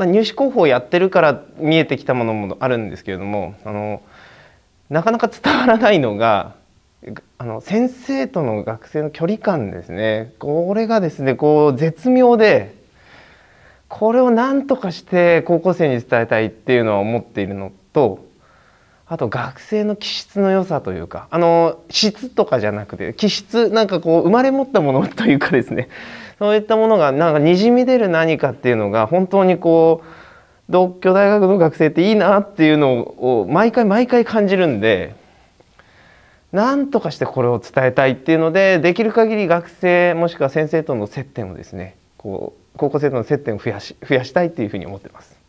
まあ、入試広報やってるから見えてきたものもあるんですけれどもあのなかなか伝わらないのがあの先生との学生の距離感ですねこれがですねこう絶妙でこれを何とかして高校生に伝えたいっていうのは思っているのとあと学生の気質の良さというかあの質とかじゃなくて気質なんかこう生まれ持ったものというかですね そういったものがなんかにじみ出る何かっていうのが本当にこう独居大学の学生っていいなっていうのを毎回毎回感じるんでなんとかしてこれを伝えたいっていうのでできる限り学生もしくは先生との接点をですねこう高校生との接点を増やし増やしたいっていうふうに思ってます。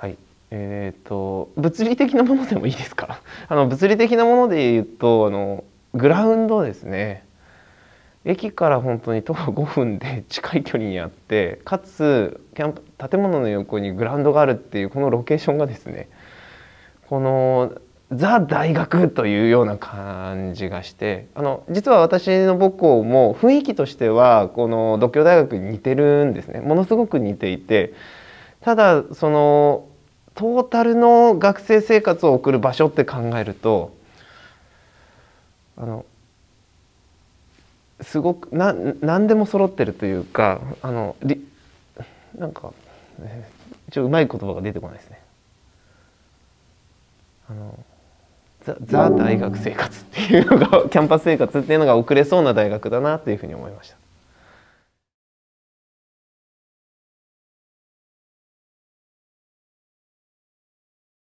はいえーと、物理的なものでもいいですか あの物理的なもので言うとあのグラウンドですね駅から本当に徒歩5分で近い距離にあってかつキャンプ建物の横にグラウンドがあるっていうこのロケーションがですねこのザ大学というような感じがしてあの実は私の母校も雰囲気としてはこの獨協大学に似てるんですねものすごく似ていてただそのトータルの学生生活を送る場所って考えるとあのすごくな何でも揃ってるというかあのりなんか、ね、ちょうまい言葉が出てこないですね。あのザザ大学生活っていうのがキャンパス生活っていうのが遅れそうな大学だなというふうに思いました。